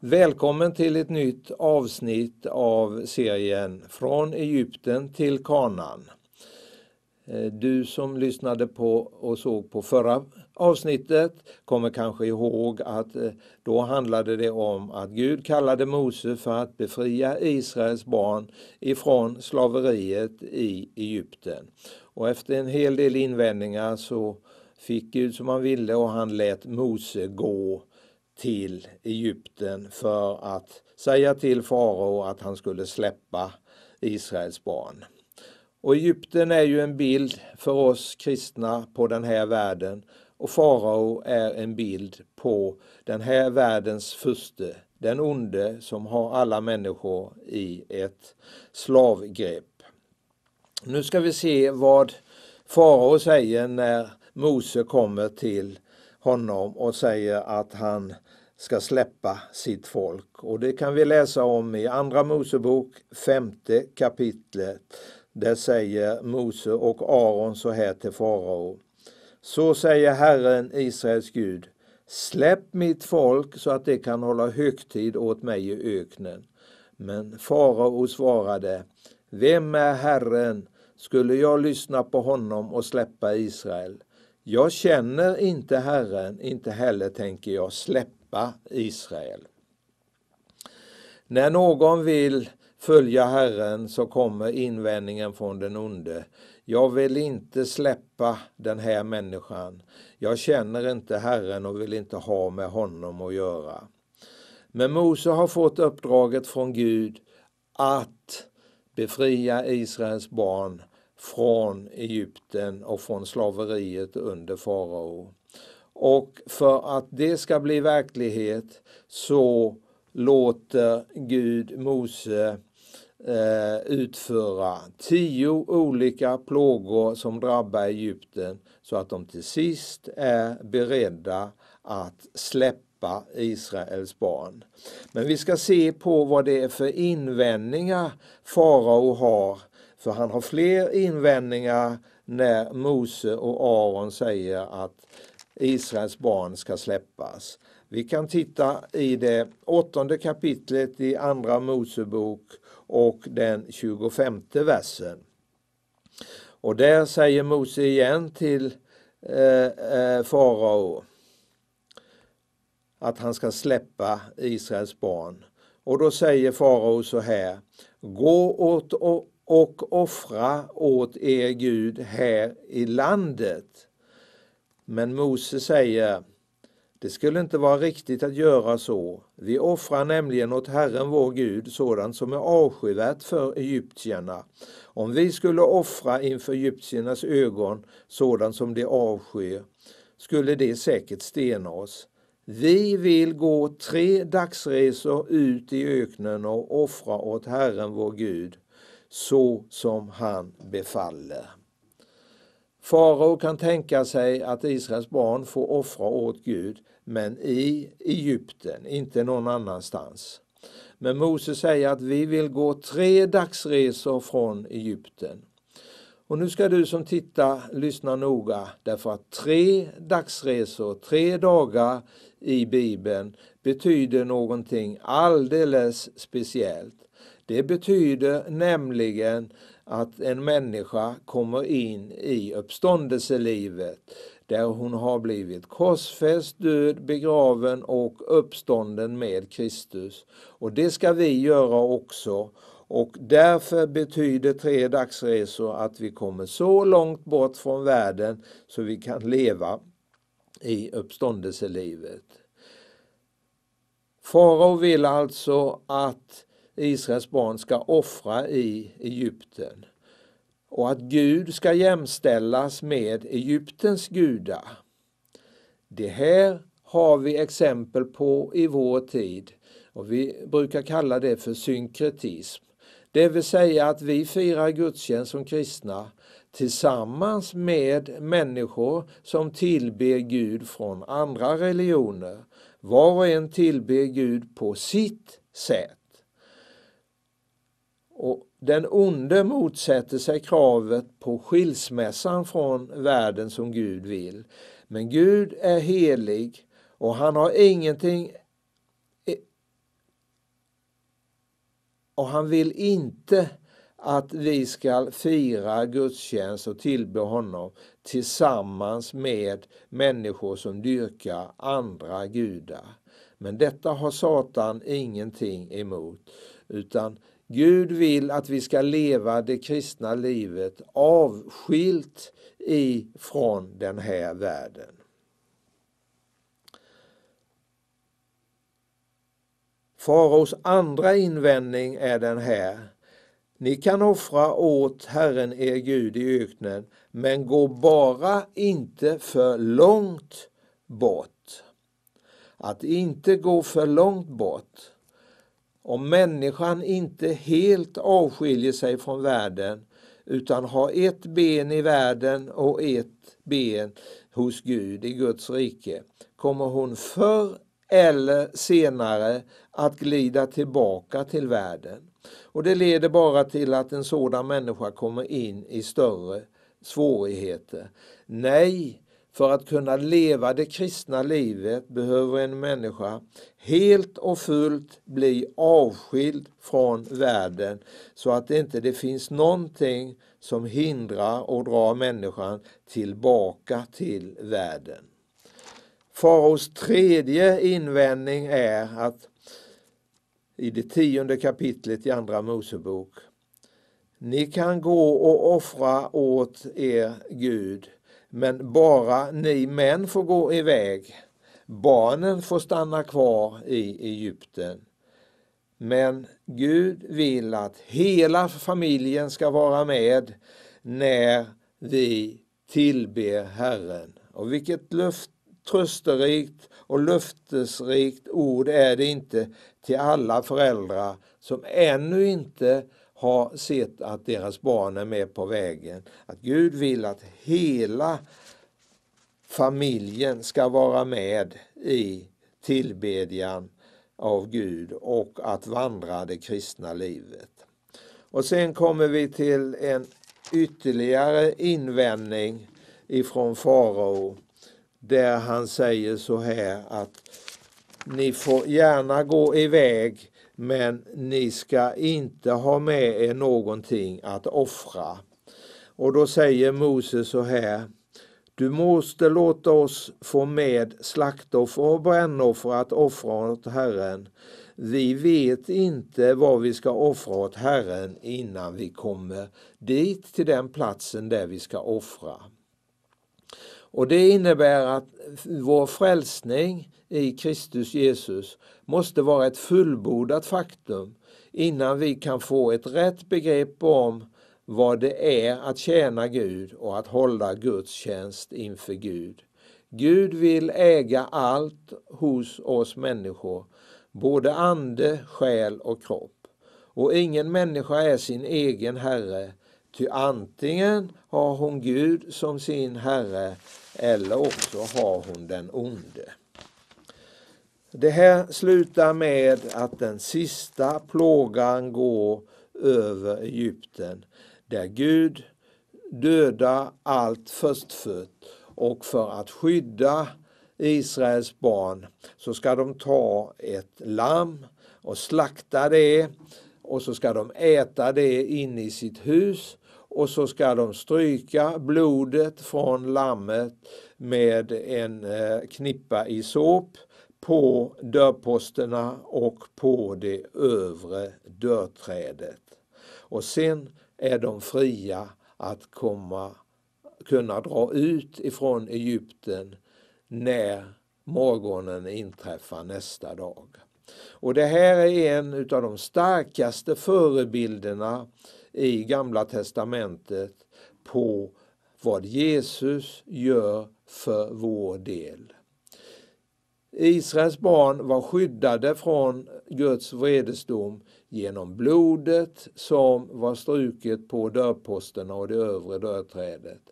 Välkommen till ett nytt avsnitt av serien Från Egypten till Kanan. Eh, du som lyssnade på och såg på förra avsnittet kommer kanske ihåg att eh, då handlade det om att Gud kallade Mose för att befria Israels barn ifrån slaveriet i Egypten. Och efter en hel del invändningar så fick Gud som han ville och han lät Mose gå till Egypten för att säga till farao att han skulle släppa Israels barn. Och Egypten är ju en bild för oss kristna på den här världen och farao är en bild på den här världens furste, den onde som har alla människor i ett slavgrepp. Nu ska vi se vad farao säger när Mose kommer till honom och säger att han ska släppa sitt folk. Och det kan vi läsa om i Andra Mosebok, femte kapitlet. Där säger Mose och Aron så här till farao. Så säger Herren, Israels Gud, släpp mitt folk så att det kan hålla högtid åt mig i öknen. Men farao svarade, vem är Herren? Skulle jag lyssna på honom och släppa Israel? Jag känner inte Herren, inte heller tänker jag släppa hjälpa Israel. När någon vill följa Herren så kommer invändningen från den onde. Jag vill inte släppa den här människan. Jag känner inte Herren och vill inte ha med honom att göra. Men Mose har fått uppdraget från Gud att befria Israels barn från Egypten och från slaveriet under farao. Och för att det ska bli verklighet så låter Gud Mose eh, utföra tio olika plågor som drabbar Egypten så att de till sist är beredda att släppa Israels barn. Men vi ska se på vad det är för invändningar farao har. För han har fler invändningar när Mose och Aron säger att Israels barn ska släppas. Vi kan titta i det åttonde kapitlet i Andra Mosebok och den 25 versen. Och där säger Mose igen till eh, eh, farao att han ska släppa Israels barn. Och då säger farao så här, gå åt och, och offra åt er Gud här i landet men Mose säger det skulle inte vara riktigt att göra så. Vi offrar nämligen åt Herren vår Gud sådant som är avskyvärt för egyptierna. Om vi skulle offra inför egyptiernas ögon sådant som de avskyr skulle de säkert stena oss. Vi vill gå tre dagsresor ut i öknen och offra åt Herren vår Gud så som han befaller. Farao kan tänka sig att Israels barn får offra åt Gud, men i Egypten, inte någon annanstans. Men Mose säger att vi vill gå tre dagsresor från Egypten. Och nu ska du som tittar lyssna noga därför att tre dagsresor, tre dagar i Bibeln betyder någonting alldeles speciellt. Det betyder nämligen att en människa kommer in i uppståndelselivet där hon har blivit korsfäst, död, begraven och uppstånden med Kristus. Och det ska vi göra också. Och därför betyder tre dagsresor att vi kommer så långt bort från världen så vi kan leva i uppståndelselivet. Farao vill alltså att Israels barn ska offra i Egypten. Och att Gud ska jämställas med Egyptens gudar. Det här har vi exempel på i vår tid och vi brukar kalla det för synkretism. Det vill säga att vi firar gudstjänst som kristna tillsammans med människor som tillber Gud från andra religioner. Var och en tillber Gud på sitt sätt. Och den onde motsätter sig kravet på skilsmässan från världen som Gud vill. Men Gud är helig och han har ingenting och han vill inte att vi ska fira gudstjänst och tillbe honom tillsammans med människor som dyrkar andra gudar. Men detta har Satan ingenting emot utan Gud vill att vi ska leva det kristna livet avskilt ifrån den här världen. Faraos andra invändning är den här. Ni kan offra åt Herren er Gud i öknen, men gå bara inte för långt bort. Att inte gå för långt bort om människan inte helt avskiljer sig från världen utan har ett ben i världen och ett ben hos Gud i Guds rike kommer hon förr eller senare att glida tillbaka till världen. Och det leder bara till att en sådan människa kommer in i större svårigheter. Nej, för att kunna leva det kristna livet behöver en människa helt och fullt bli avskild från världen så att det inte finns någonting som hindrar och drar människan tillbaka till världen. Faraos tredje invändning är att i det tionde kapitlet i Andra Mosebok. Ni kan gå och offra åt er Gud men bara ni män får gå iväg. Barnen får stanna kvar i Egypten. Men Gud vill att hela familjen ska vara med när vi tillber Herren. Och vilket löft, trösterikt och löftesrikt ord är det inte till alla föräldrar som ännu inte har sett att deras barn är med på vägen. Att Gud vill att hela familjen ska vara med i tillbedjan av Gud och att vandra det kristna livet. Och sen kommer vi till en ytterligare invändning ifrån farao där han säger så här att ni får gärna gå iväg men ni ska inte ha med er någonting att offra. Och då säger Moses så här. Du måste låta oss få med slaktoffer och brännoffer att offra åt Herren. Vi vet inte vad vi ska offra åt Herren innan vi kommer dit till den platsen där vi ska offra. Och det innebär att vår frälsning i Kristus Jesus måste vara ett fullbordat faktum innan vi kan få ett rätt begrepp om vad det är att tjäna Gud och att hålla Guds tjänst inför Gud. Gud vill äga allt hos oss människor, både ande, själ och kropp. Och ingen människa är sin egen herre Ty antingen har hon Gud som sin herre eller också har hon den onde. Det här slutar med att den sista plågan går över Egypten där Gud dödar allt förstfött och för att skydda Israels barn så ska de ta ett lamm och slakta det och så ska de äta det inne i sitt hus och så ska de stryka blodet från lammet med en eh, knippa i såp på dörrposterna och på det övre dörrträdet. Och sen är de fria att komma, kunna dra ut ifrån Egypten när morgonen inträffar nästa dag. Och det här är en utav de starkaste förebilderna i Gamla testamentet på vad Jesus gör för vår del. Israels barn var skyddade från Guds vredesdom genom blodet som var struket på dörrposterna och det övre dörrträdet.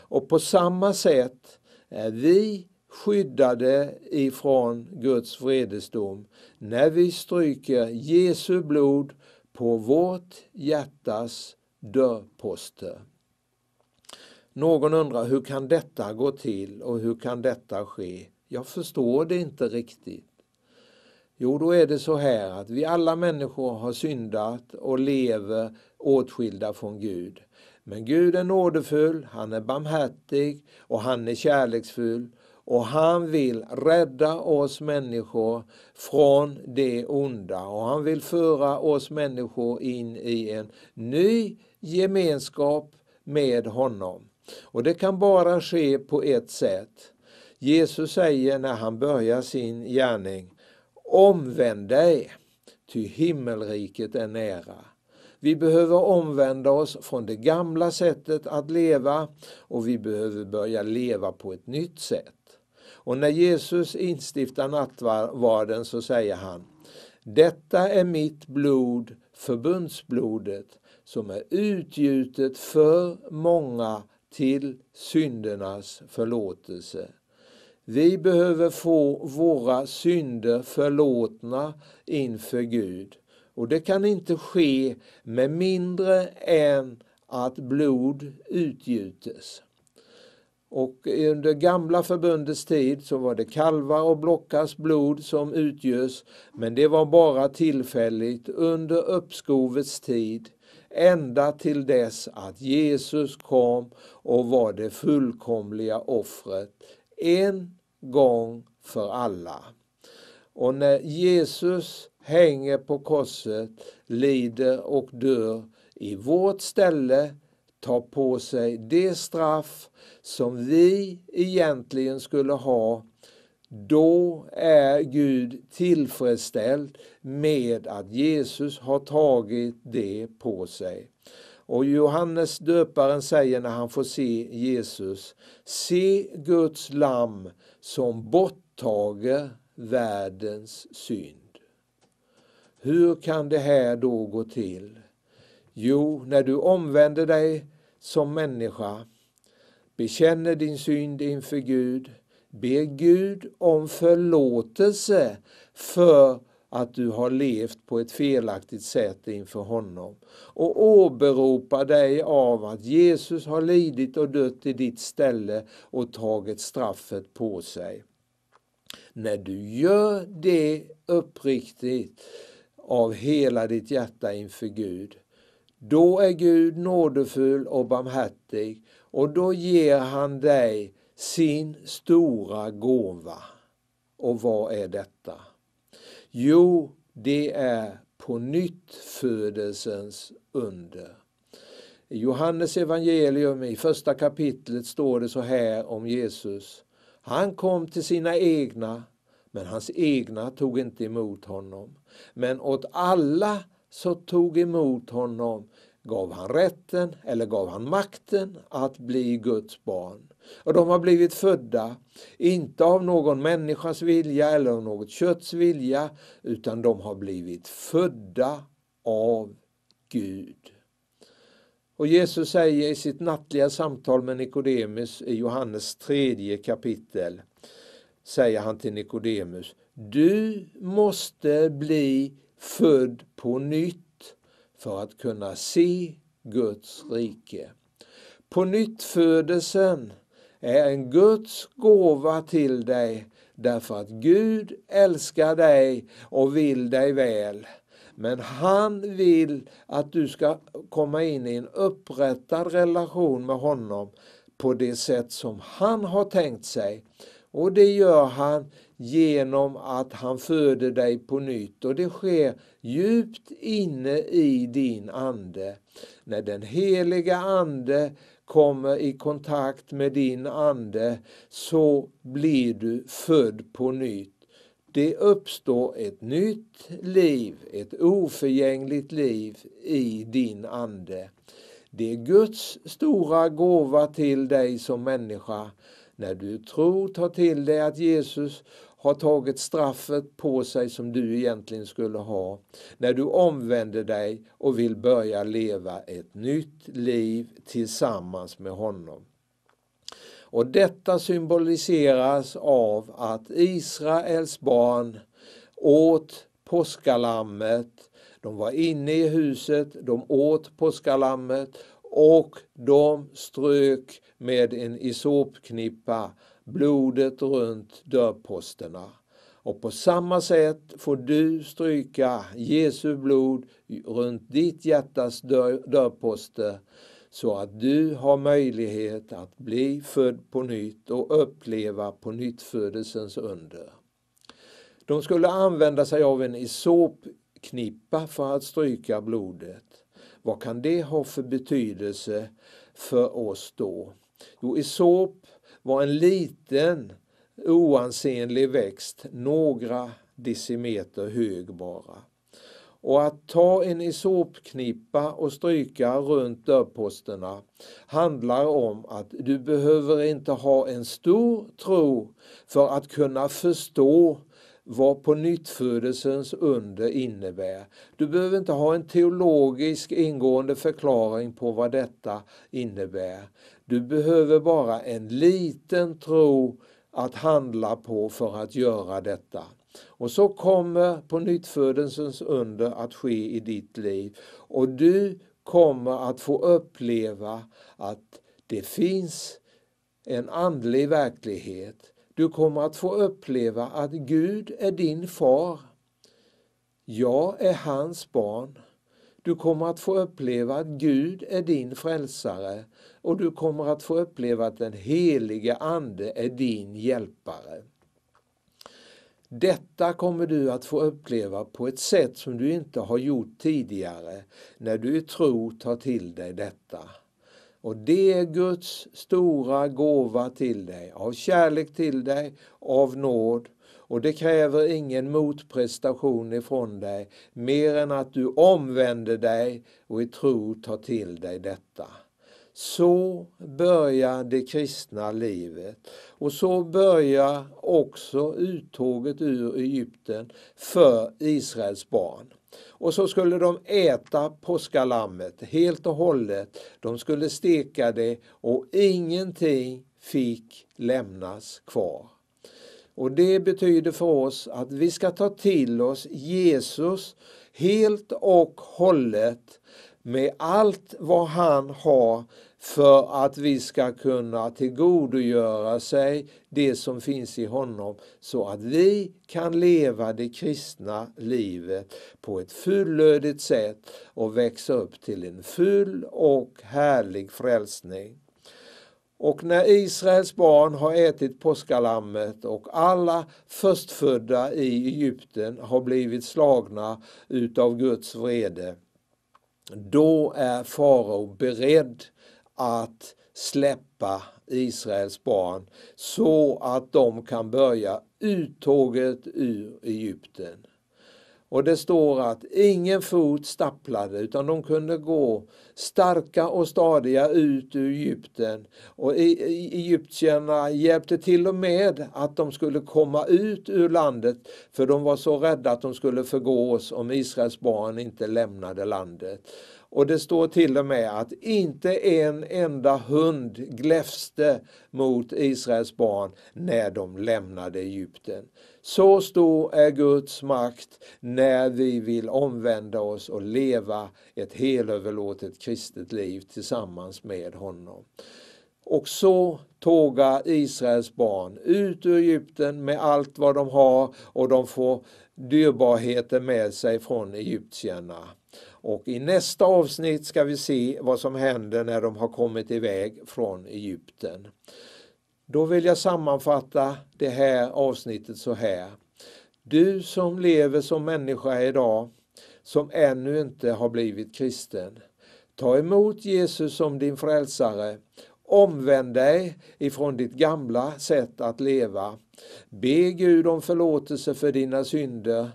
Och på samma sätt är vi skyddade ifrån Guds vredesdom när vi stryker Jesu blod på vårt hjärtas dörrposter. Någon undrar hur kan detta gå till och hur kan detta ske? Jag förstår det inte riktigt. Jo, då är det så här att vi alla människor har syndat och lever åtskilda från Gud. Men Gud är nådefull, han är barmhärtig och han är kärleksfull och han vill rädda oss människor från det onda och han vill föra oss människor in i en ny gemenskap med honom. Och det kan bara ske på ett sätt. Jesus säger när han börjar sin gärning, omvänd dig, ty himmelriket är nära. Vi behöver omvända oss från det gamla sättet att leva och vi behöver börja leva på ett nytt sätt. Och när Jesus instiftar nattvarden så säger han Detta är mitt blod, förbundsblodet, som är utgjutet för många till syndernas förlåtelse. Vi behöver få våra synder förlåtna inför Gud. Och det kan inte ske med mindre än att blod utgjutes. Och under gamla förbundets tid så var det kalvar och blockars blod som utgörs, men det var bara tillfälligt under uppskovets tid, ända till dess att Jesus kom och var det fullkomliga offret, en gång för alla. Och när Jesus hänger på korset, lider och dör i vårt ställe ta på sig det straff som vi egentligen skulle ha, då är Gud tillfredsställd med att Jesus har tagit det på sig. Och Johannes döparen säger när han får se Jesus, se Guds lamm som borttager världens synd. Hur kan det här då gå till? Jo, när du omvänder dig som människa. Bekänner din synd inför Gud. Be Gud om förlåtelse för att du har levt på ett felaktigt sätt inför honom och åberopa dig av att Jesus har lidit och dött i ditt ställe och tagit straffet på sig. När du gör det uppriktigt av hela ditt hjärta inför Gud då är Gud nådefull och barmhärtig och då ger han dig sin stora gåva. Och vad är detta? Jo, det är på nytt födelsens under. I Johannes evangelium i första kapitlet står det så här om Jesus. Han kom till sina egna, men hans egna tog inte emot honom. Men åt alla så tog emot honom gav han rätten eller gav han makten att bli Guds barn. Och de har blivit födda, inte av någon människas vilja eller av något kötts vilja, utan de har blivit födda av Gud. Och Jesus säger i sitt nattliga samtal med Nikodemus i Johannes tredje kapitel, säger han till Nikodemus, du måste bli född på nytt för att kunna se Guds rike. På nytt är en Guds gåva till dig därför att Gud älskar dig och vill dig väl. Men han vill att du ska komma in i en upprättad relation med honom på det sätt som han har tänkt sig. Och det gör han genom att han föder dig på nytt och det sker djupt inne i din ande. När den heliga ande kommer i kontakt med din ande så blir du född på nytt. Det uppstår ett nytt liv, ett oförgängligt liv i din ande. Det är Guds stora gåva till dig som människa när du tror, tar till dig att Jesus har tagit straffet på sig som du egentligen skulle ha. När du omvänder dig och vill börja leva ett nytt liv tillsammans med honom. Och detta symboliseras av att Israels barn åt påskalammet de var inne i huset, de åt påskalammet och de strök med en isopknippa blodet runt dörrposterna. Och på samma sätt får du stryka Jesu blod runt ditt hjärtas dörr, dörrposter så att du har möjlighet att bli född på nytt och uppleva på nytt under. De skulle använda sig av en isopknippa för att stryka blodet. Vad kan det ha för betydelse för oss då? Jo, Esop var en liten oansenlig växt, några decimeter hög bara. Och att ta en isopknippa och stryka runt dörrposterna handlar om att du behöver inte ha en stor tro för att kunna förstå vad på nyttfödelsens under innebär. Du behöver inte ha en teologisk ingående förklaring på vad detta innebär. Du behöver bara en liten tro att handla på för att göra detta. Och så kommer på nyttfödelsens under att ske i ditt liv och du kommer att få uppleva att det finns en andlig verklighet du kommer att få uppleva att Gud är din far. Jag är hans barn. Du kommer att få uppleva att Gud är din frälsare och du kommer att få uppleva att den helige Ande är din hjälpare. Detta kommer du att få uppleva på ett sätt som du inte har gjort tidigare när du i tro tar till dig detta. Och det är Guds stora gåva till dig, av kärlek till dig, av nåd. Och det kräver ingen motprestation ifrån dig, mer än att du omvänder dig och i tro tar till dig detta. Så börjar det kristna livet. Och så börjar också uttåget ur Egypten för Israels barn. Och så skulle de äta påskalammet helt och hållet. De skulle steka det och ingenting fick lämnas kvar. Och det betyder för oss att vi ska ta till oss Jesus helt och hållet med allt vad han har för att vi ska kunna tillgodogöra sig det som finns i honom så att vi kan leva det kristna livet på ett fullödigt sätt och växa upp till en full och härlig frälsning. Och när Israels barn har ätit påskalammet och alla förstfödda i Egypten har blivit slagna utav Guds vrede då är farao beredd att släppa Israels barn så att de kan börja uttåget ur Egypten. Och det står att ingen fot stapplade utan de kunde gå starka och stadiga ut ur Egypten. Och egyptierna hjälpte till och med att de skulle komma ut ur landet för de var så rädda att de skulle förgås om Israels barn inte lämnade landet. Och det står till och med att inte en enda hund gläfste mot Israels barn när de lämnade Egypten. Så stor är Guds makt när vi vill omvända oss och leva ett helöverlåtet kristet liv tillsammans med honom. Och så tågar Israels barn ut ur Egypten med allt vad de har och de får dyrbarheter med sig från egyptierna. Och i nästa avsnitt ska vi se vad som händer när de har kommit iväg från Egypten. Då vill jag sammanfatta det här avsnittet så här. Du som lever som människa idag, som ännu inte har blivit kristen. Ta emot Jesus som din frälsare. Omvänd dig ifrån ditt gamla sätt att leva. Be Gud om förlåtelse för dina synder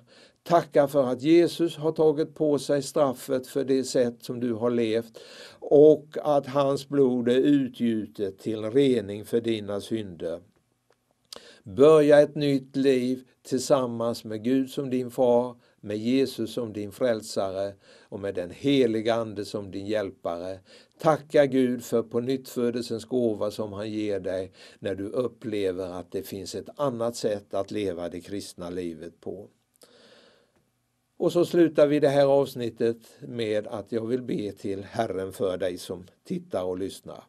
Tacka för att Jesus har tagit på sig straffet för det sätt som du har levt och att hans blod är utgjutet till rening för dina synder. Börja ett nytt liv tillsammans med Gud som din far, med Jesus som din frälsare och med den heliga Ande som din hjälpare. Tacka Gud för på nytt gåva som han ger dig när du upplever att det finns ett annat sätt att leva det kristna livet på. Och så slutar vi det här avsnittet med att jag vill be till Herren för dig som tittar och lyssnar.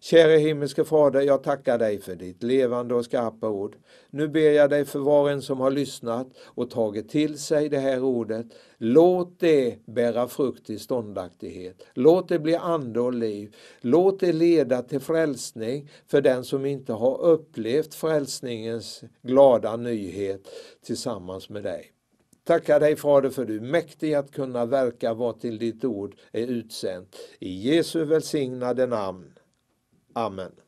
Käre himmelske Fader, jag tackar dig för ditt levande och skarpa ord. Nu ber jag dig för var en som har lyssnat och tagit till sig det här ordet. Låt det bära frukt i ståndaktighet. Låt det bli ande och liv. Låt det leda till frälsning för den som inte har upplevt frälsningens glada nyhet tillsammans med dig. Tacka dig Fader för du är mäktig att kunna verka vad till ditt ord är utsänt. I Jesu välsignade namn. Amen.